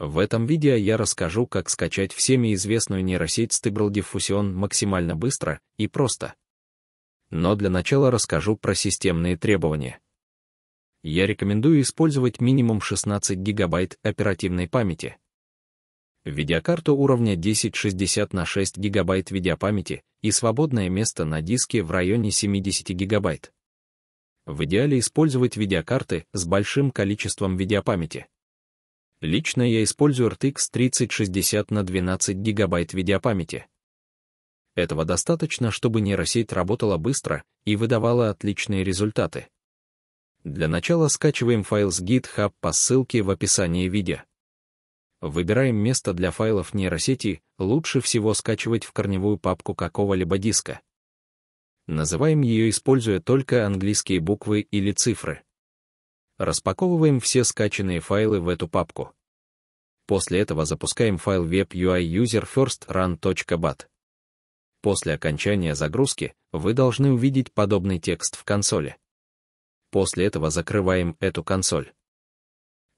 В этом видео я расскажу, как скачать всеми известную нейросеть Stable Diffusion максимально быстро и просто. Но для начала расскажу про системные требования. Я рекомендую использовать минимум 16 гигабайт оперативной памяти. Видеокарту уровня 1060 на 6 гигабайт видеопамяти и свободное место на диске в районе 70 гигабайт. В идеале использовать видеокарты с большим количеством видеопамяти. Лично я использую RTX 3060 на 12 гигабайт видеопамяти. Этого достаточно, чтобы нейросеть работала быстро и выдавала отличные результаты. Для начала скачиваем файл с GitHub по ссылке в описании видео. Выбираем место для файлов нейросети, лучше всего скачивать в корневую папку какого-либо диска. Называем ее, используя только английские буквы или цифры. Распаковываем все скачанные файлы в эту папку. После этого запускаем файл web-ui-user-first-run.bat. После окончания загрузки вы должны увидеть подобный текст в консоли. После этого закрываем эту консоль.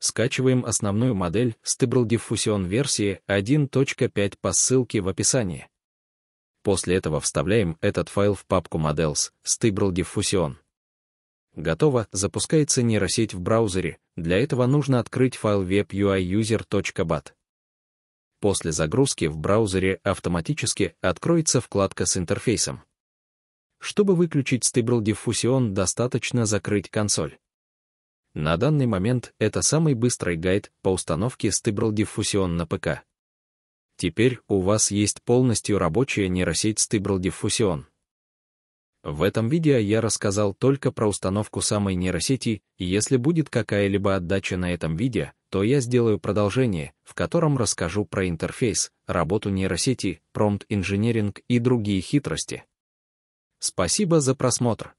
Скачиваем основную модель Stable Diffusion версии 1.5 по ссылке в описании. После этого вставляем этот файл в папку Models Stable Diffusion. Готово, запускается нейросеть в браузере, для этого нужно открыть файл webuiuser.bat. После загрузки в браузере автоматически откроется вкладка с интерфейсом. Чтобы выключить Stable Diffusion, достаточно закрыть консоль. На данный момент это самый быстрый гайд по установке Stable Diffusion на ПК. Теперь у вас есть полностью рабочая нейросеть Stable Diffusion. В этом видео я рассказал только про установку самой нейросети, и если будет какая-либо отдача на этом видео, то я сделаю продолжение, в котором расскажу про интерфейс, работу нейросети, промпт-инженеринг и другие хитрости. Спасибо за просмотр.